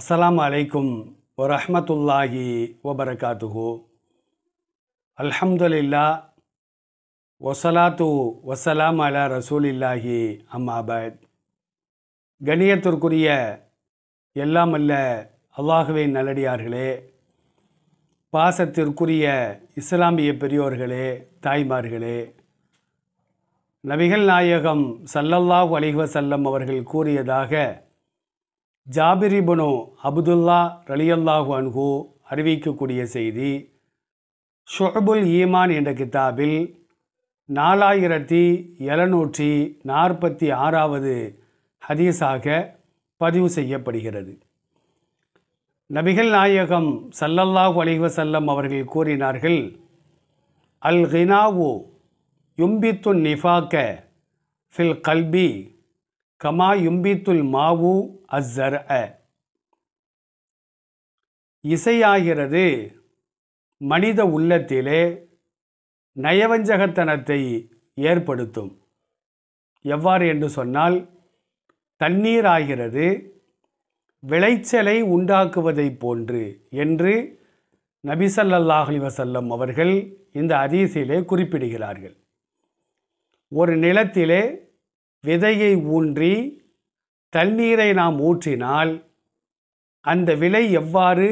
அஸ்லாம் அலைக்கும் வரஹமத்துல்லாஹி வபரகாத்துஹு அல்ஹம்துலில்லா ஒசலாத்து வசலாம் அலா இல்லாஹி அம்மாபத் கணியத்திற்குரிய எல்லாம் அல்ல அல்லாஹுவே நல்லடியார்களே பாசத்திற்குரிய இஸ்லாமிய பெரியோர்களே தாய்மார்களே நபிகள் நாயகம் சல்லல்லாஹ் அலிஹசல்லம் அவர்கள் கூறியதாக ஜாபிரிபனோ அபுதுல்லா ரலியல்லாஹு அன்ஹு அறிவிக்கக்கூடிய செய்தி ஷொஹபுல் ஈமான் என்ற கித்தாபில் நாலாயிரத்தி எழுநூற்றி நாற்பத்தி ஆறாவது ஹதீஸாக பதிவு செய்யப்படுகிறது நபிகள் நாயகம் சல்லல்லாஹு அலிவசல்லம் அவர்கள் கூறினார்கள் அல் ஹினாவு யும்பித்து நிஃபாக்க ஃபில் கல்பி கமா யும்பித்துல் மாவு அஸ்ஸர் அ இசையாகிறது மனித உள்ளத்திலே நயவஞ்சகத்தனத்தை ஏற்படுத்தும் எவ்வாறு என்று சொன்னால் தண்ணீர் ஆகிறது விளைச்சலை உண்டாக்குவதை போன்று என்று நபிசல்லாஹலி வசல்லம் அவர்கள் இந்த அதிசையிலே குறிப்பிடுகிறார்கள் ஒரு நிலத்திலே விதையை ஊன்றி தண்ணீரை நாம் ஊற்றினால் அந்த விலை எவ்வாறு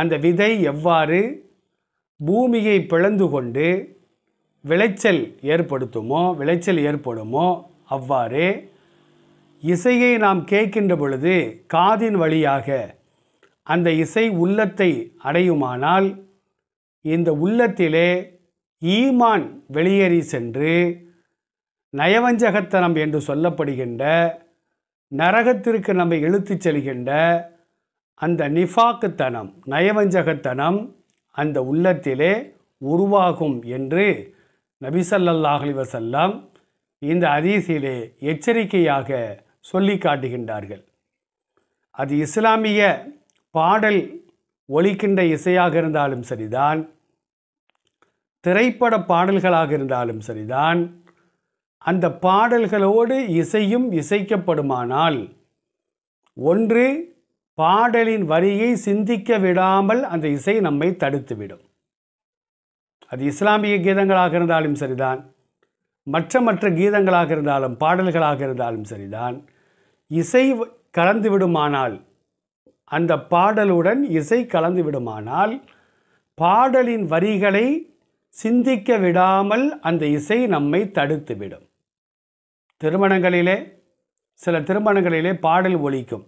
அந்த விதை எவ்வாறு பூமியை பிளந்து கொண்டு விளைச்சல் ஏற்படுத்துமோ விளைச்சல் ஏற்படுமோ அவ்வாறு இசையை நாம் கேட்கின்ற பொழுது காதின் வழியாக அந்த இசை உள்ளத்தை அடையுமானால் இந்த உள்ளத்திலே ஈமான் வெளியேறி சென்று நயவஞ்சகத்தனம் என்று சொல்லப்படுகின்ற நரகத்திற்கு நம்மை இழுத்துச் செல்கின்ற அந்த நிஃபாக்குத்தனம் நயவஞ்சகத்தனம் அந்த உள்ளத்திலே உருவாகும் என்று நபிசல்லாஹலி வசல்லாம் இந்த அதீசிலே எச்சரிக்கையாக சொல்லி காட்டுகின்றார்கள் அது இஸ்லாமிய பாடல் ஒலிக்கின்ற இசையாக இருந்தாலும் சரிதான் திரைப்பட பாடல்களாக இருந்தாலும் சரிதான் அந்த பாடல்களோடு இசையும் இசைக்கப்படுமானால் ஒன்று பாடலின் வரியை சிந்திக்க விடாமல் அந்த இசை நம்மை தடுத்துவிடும் அது இஸ்லாமிய கீதங்களாக இருந்தாலும் சரிதான் மற்ற மற்ற கீதங்களாக இருந்தாலும் பாடல்களாக இருந்தாலும் சரிதான் இசை கலந்து விடுமானால் அந்த பாடலுடன் இசை கலந்து விடுமானால் பாடலின் வரிகளை சிந்திக்க விடாமல் அந்த இசை நம்மை தடுத்துவிடும் திருமணங்களிலே சில திருமணங்களிலே பாடல் ஒழிக்கும்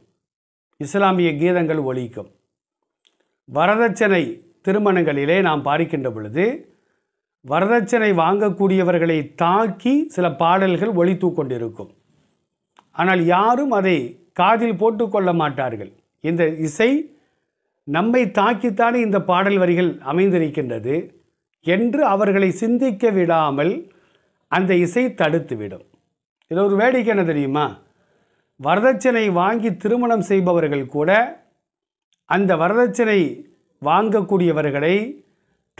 இஸ்லாமிய கீதங்கள் ஒழிக்கும் வரதட்சணை திருமணங்களிலே நாம் பார்க்கின்ற பொழுது வரதட்சணை வாங்கக்கூடியவர்களை தாக்கி சில பாடல்கள் ஒழித்து கொண்டிருக்கும் ஆனால் யாரும் அதை காதில் போட்டுக்கொள்ள மாட்டார்கள் இந்த இசை நம்மை தாக்கித்தானே இந்த பாடல் வரிகள் அமைந்திருக்கின்றது என்று அவர்களை சிந்திக்க விடாமல் அந்த இசை தடுத்துவிடும் இதில் ஒரு வேடிக்கை என்ன தெரியுமா வரதட்சணை வாங்கி திருமணம் செய்பவர்கள் கூட அந்த வரதட்சணை வாங்கக்கூடியவர்களை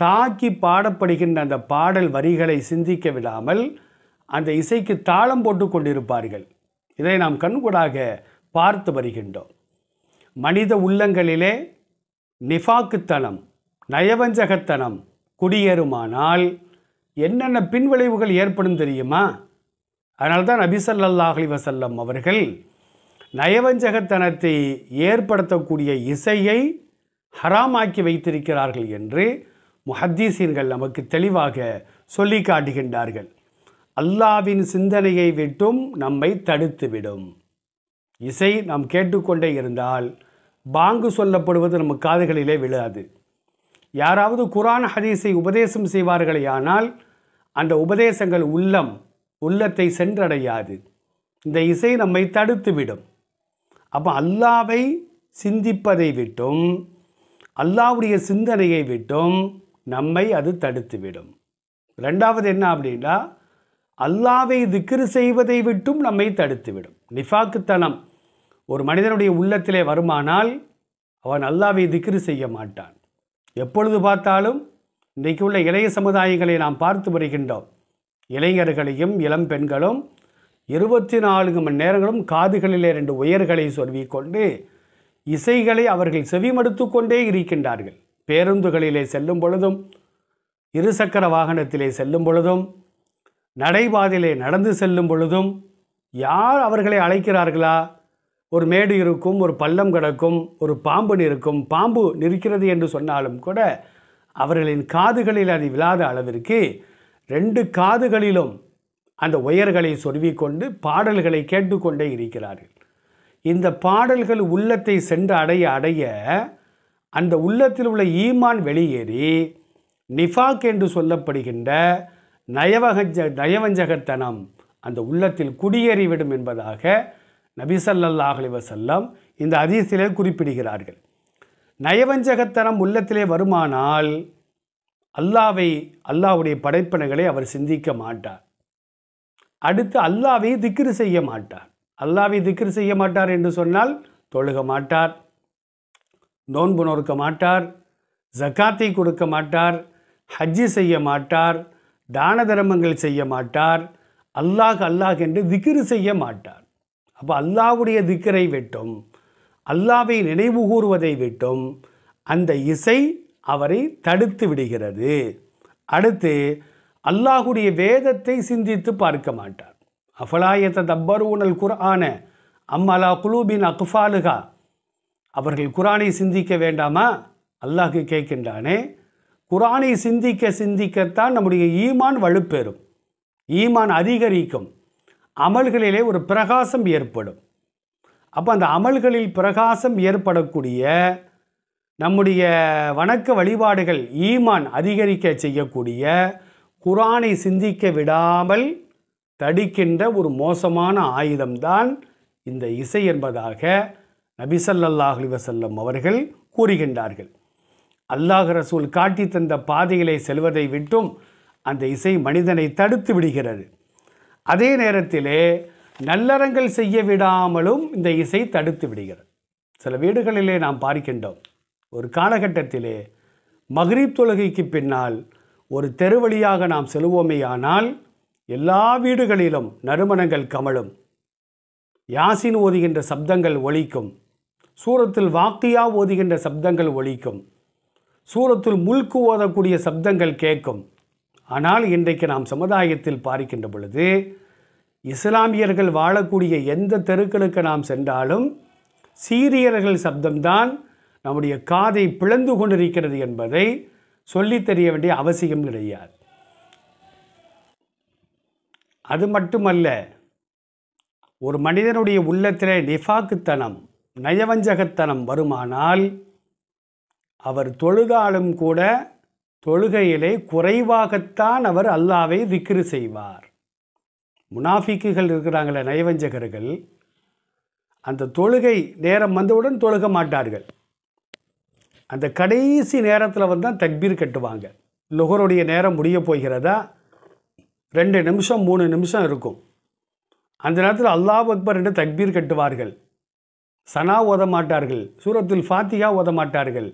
தாக்கி பாடப்படுகின்ற அந்த பாடல் வரிகளை சிந்திக்க விடாமல் அந்த இசைக்கு தாளம் போட்டு கொண்டிருப்பார்கள் இதை நாம் கண்கூடாக பார்த்து வருகின்றோம் மனித உள்ளங்களிலே நிஃபாக்குத்தனம் நயவஞ்சகத்தனம் குடியேறுமானால் என்னென்ன பின்விளைவுகள் ஏற்படும் தெரியுமா அதனால் தான் நபிசல்லாஹலி வசல்லம் அவர்கள் நயவஞ்சகத்தனத்தை ஏற்படுத்தக்கூடிய இசையை ஹராமாக்கி வைத்திருக்கிறார்கள் என்று முஹத்தீசீன்கள் நமக்கு தெளிவாக சொல்லி காட்டுகின்றார்கள் அல்லாவின் சிந்தனையை விட்டும் நம்மை தடுத்துவிடும் இசை நாம் கேட்டுக்கொண்டே இருந்தால் பாங்கு சொல்லப்படுவது நம்ம காதுகளிலே விழாது யாராவது குரான் ஹதீஸை உபதேசம் செய்வார்களே ஆனால் அந்த உபதேசங்கள் உள்ளம் உள்ளத்தை சென்றடையாது இந்த இசை நம்மை தடுத்துவிடும் அப்போ அல்லாவை சிந்திப்பதை விட்டும் அல்லாவுடைய சிந்தனையை விட்டும் நம்மை அது தடுத்துவிடும் ரெண்டாவது என்ன அப்படின்னா அல்லாவை திக்ரு செய்வதை விட்டும் நம்மை தடுத்துவிடும் நிஃபாக்குத்தனம் ஒரு மனிதனுடைய உள்ளத்திலே வருமானால் அவன் அல்லாவை திக்ரு செய்ய மாட்டான் எப்பொழுது பார்த்தாலும் இன்றைக்கு உள்ள இளைய சமுதாயங்களை நாம் பார்த்து வருகின்றோம் இளைஞர்களையும் இளம் பெண்களும் இருபத்தி நான்கு மணி நேரங்களும் காதுகளிலே ரெண்டு உயர்களை சொருவிக்கொண்டு இசைகளை அவர்கள் செவிமடுத்து கொண்டே இருக்கின்றார்கள் பேருந்துகளிலே செல்லும் பொழுதும் இருசக்கர வாகனத்திலே செல்லும் பொழுதும் நடைபாதையிலே நடந்து செல்லும் பொழுதும் யார் அவர்களை அழைக்கிறார்களா ஒரு மேடு இருக்கும் ஒரு பள்ளம் கிடக்கும் ஒரு பாம்பு நிற்கும் பாம்பு நிற்கிறது என்று சொன்னாலும் கூட அவர்களின் காதுகளில் அது விழாத அளவிற்கு ரெண்டு காதுகளிலும் அந்த உயர்களை சொருவிக்கொண்டு பாடல்களை கேட்டுக்கொண்டே இருக்கிறார்கள் இந்த பாடல்கள் உள்ளத்தை சென்று அடைய அடைய அந்த உள்ளத்தில் உள்ள ஈமான் வெளியேறி நிஃபாக் என்று சொல்லப்படுகின்ற நயவகஞ்ச நயவஞ்சகத்தனம் அந்த உள்ளத்தில் குடியேறிவிடும் என்பதாக நபிசல்லாஹ் அலிவசல்லம் இந்த அதிசயிலே குறிப்பிடுகிறார்கள் நயவஞ்சகத்தனம் உள்ளத்திலே வருமானால் அல்லாவை அல்லாவுடைய படைப்பினங்களை அவர் சிந்திக்க மாட்டார் அடுத்து அல்லாவை திக்ரு செய்ய மாட்டார் அல்லாவை திக்ரு செய்ய மாட்டார் என்று சொன்னால் தொழுக மாட்டார் நோன்பு நோக்க மாட்டார் ஜக்காத்தை கொடுக்க மாட்டார் ஹஜ்ஜி செய்ய மாட்டார் தான தர்மங்கள் செய்ய மாட்டார் அல்லாஹ் அல்லாஹ் என்று திக்ரு செய்ய மாட்டார் அப்போ அல்லாவுடைய திக்கரை விட்டும் அல்லாவை நினைவு கூறுவதை விட்டும் அந்த இசை அவரை தடுத்து விடுகிறது அடுத்து அல்லாஹுடைய வேதத்தை சிந்தித்து பார்க்க மாட்டார் அஃபலாயத்த தப்பர் ஊனல் குர்ஆன அம்மலா குலூபின் அக்ஃபாலுகா அவர்கள் குரானை சிந்திக்க வேண்டாமா அல்லாஹு கேட்கின்றானே குரானை சிந்திக்க சிந்திக்கத்தான் நம்முடைய ஈமான் வலுப்பெறும் ஈமான் அதிகரிக்கும் அமல்களிலே ஒரு பிரகாசம் ஏற்படும் அப்போ அந்த அமல்களில் பிரகாசம் ஏற்படக்கூடிய நம்முடைய வணக்க வழிபாடுகள் ஈமான் அதிகரிக்க செய்யக்கூடிய குரானை சிந்திக்க விடாமல் தடிக்கின்ற ஒரு மோசமான ஆயுதம்தான் இந்த இசை என்பதாக நபிசல்லாஹ் வசல்லம் அவர்கள் கூறுகின்றார்கள் அல்லாஹ் ரசூல் காட்டி தந்த பாதைகளை செல்வதை விட்டும் அந்த இசை மனிதனை தடுத்து விடுகிறது அதே நேரத்திலே நல்லறங்கள் செய்ய விடாமலும் இந்த இசை தடுத்து விடுகிறது சில வீடுகளிலே நாம் பார்க்கின்றோம் ஒரு காலகட்டத்திலே மஹ்ரீப் தொழுகைக்கு பின்னால் ஒரு தெருவழியாக நாம் செல்வோமேயானால் எல்லா வீடுகளிலும் நறுமணங்கள் கமழும் யாசின் ஓதுகின்ற சப்தங்கள் ஒழிக்கும் சூரத்தில் வாக்தியா ஓதுகின்ற சப்தங்கள் ஒழிக்கும் சூரத்தில் முல்கு ஓதக்கூடிய சப்தங்கள் கேட்கும் ஆனால் இன்றைக்கு நாம் சமுதாயத்தில் பார்க்கின்ற பொழுது இஸ்லாமியர்கள் வாழக்கூடிய எந்த தெருக்களுக்கு நாம் சென்றாலும் சீரியர்கள் சப்தம்தான் நம்முடைய காதை பிளந்து கொண்டிருக்கிறது என்பதை சொல்லித் தெரிய வேண்டிய அவசியம் கிடையாது அது மட்டுமல்ல ஒரு மனிதனுடைய உள்ளத்தில் நிஃபாக்குத்தனம் நயவஞ்சகத்தனம் வருமானால் அவர் தொழுதாலும் கூட தொழுகையிலே குறைவாகத்தான் அவர் அல்லாவை விக்கிரு செய்வார் முனாஃபிக்குகள் இருக்கிறாங்களே நயவஞ்சகர்கள் அந்த தொழுகை நேரம் வந்தவுடன் தொழுக மாட்டார்கள் அந்த கடைசி நேரத்தில் வந்து தான் தக்பீர் கட்டுவாங்க நுகருடைய நேரம் முடிய போகிறதா ரெண்டு நிமிஷம் மூணு நிமிஷம் இருக்கும் அந்த நேரத்தில் அல்லாஹ் அக்பர் என்று தக்பீர் கட்டுவார்கள் சனா ஓத மாட்டார்கள் சூரத்தில் ஃபாத்தியா ஓத மாட்டார்கள்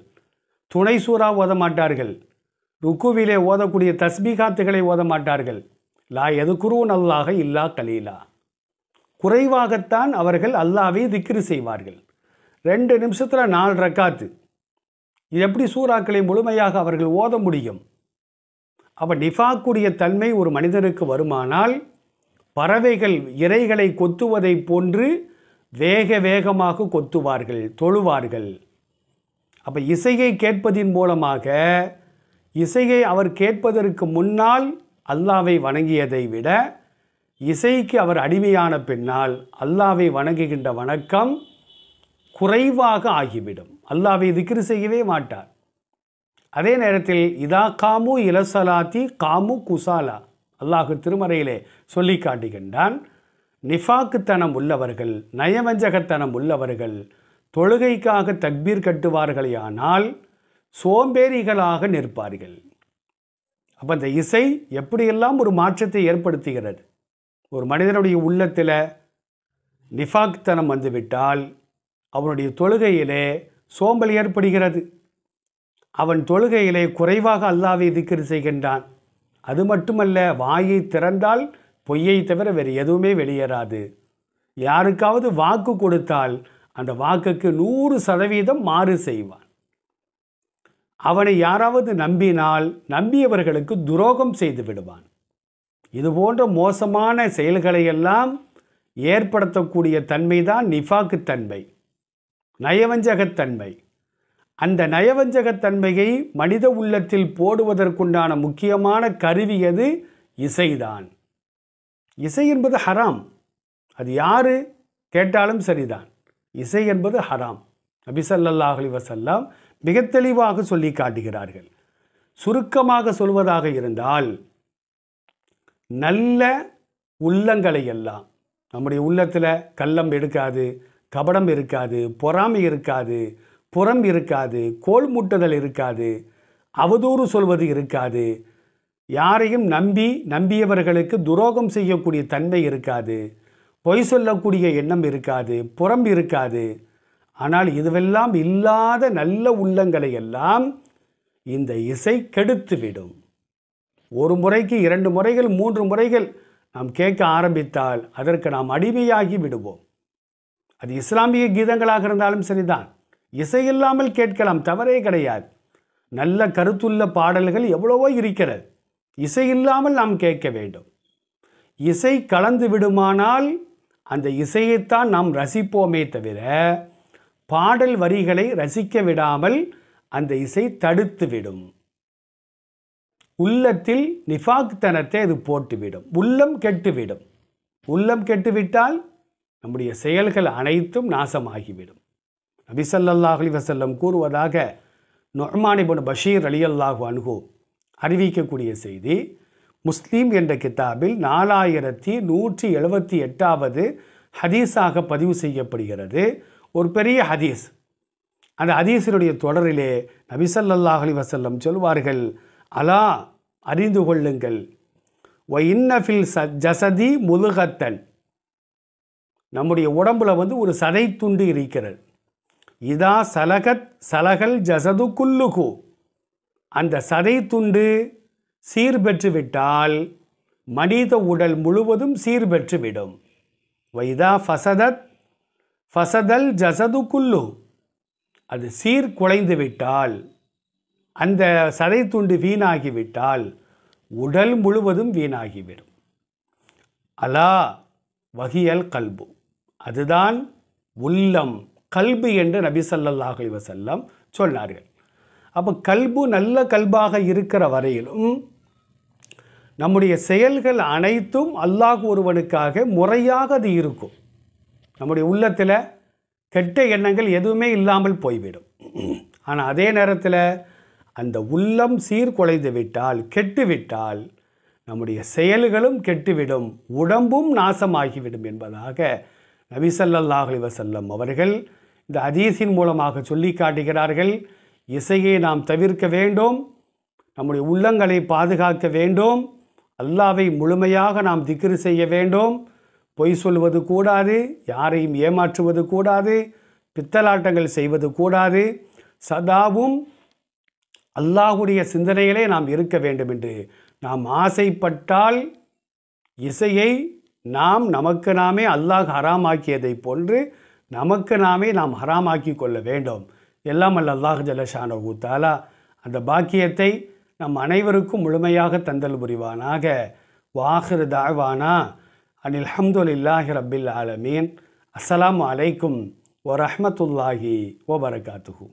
துணை சூறாக ஓத மாட்டார்கள் ருக்குவிலே ஓதக்கூடிய தஸ்பிகாத்துகளை ஓத மாட்டார்கள் லா எதுக்குரு நல்லாக இல்லா கலீலா குறைவாகத்தான் அவர்கள் அல்லாவை திக்ரு செய்வார்கள் ரெண்டு நிமிஷத்தில் நாலு ரக்காத்து இது எப்படி சூறாக்களை முழுமையாக அவர்கள் ஓத முடியும் அப்போ நிஃபாக்குடைய தன்மை ஒரு மனிதனுக்கு வருமானால் பறவைகள் இறைகளை கொத்துவதைப் போன்று வேக வேகமாக கொத்துவார்கள் தொழுவார்கள் அப்போ இசையை கேட்பதின் மூலமாக இசையை அவர் கேட்பதற்கு முன்னால் அல்லாவை வணங்கியதை விட இசைக்கு அவர் அடிமையான பின்னால் அல்லாவை வணங்குகின்ற வணக்கம் குறைவாக ஆகிவிடும் அல்லாவை திக்ரு செய்யவே மாட்டார் அதே நேரத்தில் இதா காமு இலசலாத்தி காமு குசாலா அல்லாஹு திருமறையிலே சொல்லி காட்டுகின்றான் நிஃபாக்குத்தனம் உள்ளவர்கள் நயவஞ்சகத்தனம் உள்ளவர்கள் தொழுகைக்காக தக்பீர் கட்டுவார்களே ஆனால் சோம்பேறிகளாக நிற்பார்கள் அப்போ இந்த இசை எப்படியெல்லாம் ஒரு மாற்றத்தை ஏற்படுத்துகிறது ஒரு மனிதனுடைய உள்ளத்தில் நிஃபாக்குத்தனம் வந்துவிட்டால் அவனுடைய தொழுகையிலே சோம்பல் ஏற்படுகிறது அவன் தொழுகையிலே குறைவாக அல்லாவை திக்கிறது செய்கின்றான் அது மட்டுமல்ல வாயை திறந்தால் பொய்யை தவிர வேறு எதுவுமே வெளியேறாது யாருக்காவது வாக்கு கொடுத்தால் அந்த வாக்குக்கு நூறு சதவீதம் மாறு செய்வான் அவனை யாராவது நம்பினால் நம்பியவர்களுக்கு துரோகம் செய்து விடுவான் இது போன்ற மோசமான செயல்களையெல்லாம் ஏற்படுத்தக்கூடிய தன்மைதான் நிஃபாக்கு தன்மை நயவஞ்சகத்தன்மை அந்த நயவஞ்சகத்தன்மையை மனித உள்ளத்தில் போடுவதற்குண்டான முக்கியமான கருவி எது இசைதான் இசை என்பது ஹராம் அது யார் கேட்டாலும் சரிதான் இசை என்பது ஹராம் நபிசல்லாஹ் வசல்லாம் மிக தெளிவாக சொல்லி காட்டுகிறார்கள் சுருக்கமாக சொல்வதாக இருந்தால் நல்ல உள்ளங்களை எல்லாம் நம்முடைய உள்ளத்தில் கள்ளம் எடுக்காது கபடம் இருக்காது பொறாமை இருக்காது புறம் இருக்காது கோல் முட்டுதல் இருக்காது அவதூறு சொல்வது இருக்காது யாரையும் நம்பி நம்பியவர்களுக்கு துரோகம் செய்யக்கூடிய தன்மை இருக்காது பொய் சொல்லக்கூடிய எண்ணம் இருக்காது புறம் இருக்காது ஆனால் இதுவெல்லாம் இல்லாத நல்ல உள்ளங்களை எல்லாம் இந்த இசை கெடுத்துவிடும் ஒரு முறைக்கு இரண்டு முறைகள் மூன்று முறைகள் நாம் கேட்க ஆரம்பித்தால் அதற்கு நாம் அடிமையாகி விடுவோம் அது இஸ்லாமிய கீதங்களாக இருந்தாலும் சரிதான் இசையில்லாமல் கேட்கலாம் தவறே கிடையாது நல்ல கருத்துள்ள பாடல்கள் எவ்வளவோ இருக்கிறது இசை இல்லாமல் நாம் கேட்க வேண்டும் இசை கலந்து விடுமானால் அந்த இசையைத்தான் நாம் ரசிப்போமே தவிர பாடல் வரிகளை ரசிக்க விடாமல் அந்த இசை தடுத்துவிடும் உள்ளத்தில் நிஃபாக்தனத்தை அது போட்டுவிடும் உள்ளம் கெட்டுவிடும் உள்ளம் கெட்டுவிட்டால் நம்முடைய செயல்கள் அனைத்தும் நாசமாகிவிடும் நபிசல்லாஹ் அலி வசல்லம் கூறுவதாக நொஹ்மானிபன் பஷீர் அலி அல்லாஹு அனுகு அறிவிக்கக்கூடிய செய்தி முஸ்லீம் என்ற கித்தாபில் நாலாயிரத்தி நூற்றி எழுபத்தி எட்டாவது ஹதீஸாக பதிவு செய்யப்படுகிறது ஒரு பெரிய ஹதீஸ் அந்த ஹதீஸினுடைய தொடரிலே நபிசல்லாஹ் அலி வசல்லம் சொல்வார்கள் அலா அறிந்து கொள்ளுங்கள் ஒ இன்னஃபில் ச ஜசதி முதுகத்தன் நம்முடைய உடம்புல வந்து ஒரு சதை துண்டு இருக்கிறது இதா சலகத் சலகல் ஜசது குல்லுகு அந்த சதை துண்டு சீர்பெற்று விட்டால் மனித உடல் முழுவதும் சீர் சீர்பெற்றுவிடும் வைதா ஃபசதத் ஃபசதல் ஜசது குல்லு அது குலைந்து விட்டால் அந்த சதை துண்டு வீணாகிவிட்டால் உடல் முழுவதும் வீணாகிவிடும் அலா வகியல் கல்பு அதுதான் உள்ளம் கல்பு என்று நபி சல்லல்லாஹ் செல்லம் சொன்னார்கள் அப்போ கல்பு நல்ல கல்பாக இருக்கிற வரையிலும் நம்முடைய செயல்கள் அனைத்தும் அல்லாஹ் ஒருவனுக்காக முறையாக அது இருக்கும் நம்முடைய உள்ளத்தில் கெட்ட எண்ணங்கள் எதுவுமே இல்லாமல் போய்விடும் ஆனால் அதே நேரத்தில் அந்த உள்ளம் சீர்குலைந்து விட்டால் கெட்டுவிட்டால் நம்முடைய செயல்களும் கெட்டுவிடும் உடம்பும் நாசமாகிவிடும் என்பதாக நபிசல்லாஹ் வசல்லம் அவர்கள் இந்த அதீஸின் மூலமாக சொல்லி காட்டுகிறார்கள் இசையை நாம் தவிர்க்க வேண்டும் நம்முடைய உள்ளங்களை பாதுகாக்க வேண்டும் அல்லாவை முழுமையாக நாம் திக்ரு செய்ய வேண்டும் பொய் சொல்வது கூடாது யாரையும் ஏமாற்றுவது கூடாது பித்தலாட்டங்கள் செய்வது கூடாது சதாவும் அல்லாஹுடைய சிந்தனைகளே நாம் இருக்க வேண்டும் என்று நாம் ஆசைப்பட்டால் இசையை நாம் நமக்கு நாமே அல்லாஹ் ஹராமாக்கியதை போன்று நமக்கு நாமே நாம் ஹராமாக்கி கொள்ள வேண்டும் எல்லாம் அல்ல அல்லாஹ் ஜலஷான ஊத்தாலா அந்த பாக்கியத்தை நம் அனைவருக்கும் முழுமையாக தந்தல் புரிவானாக வாஹிர் தாழ்வானா அனில் இல்லாஹி ரபில் ஆலமீன் அஸ்லாம் அலைக்கும் வரமத்துல்லாஹி ஓபரகாத்துஹூ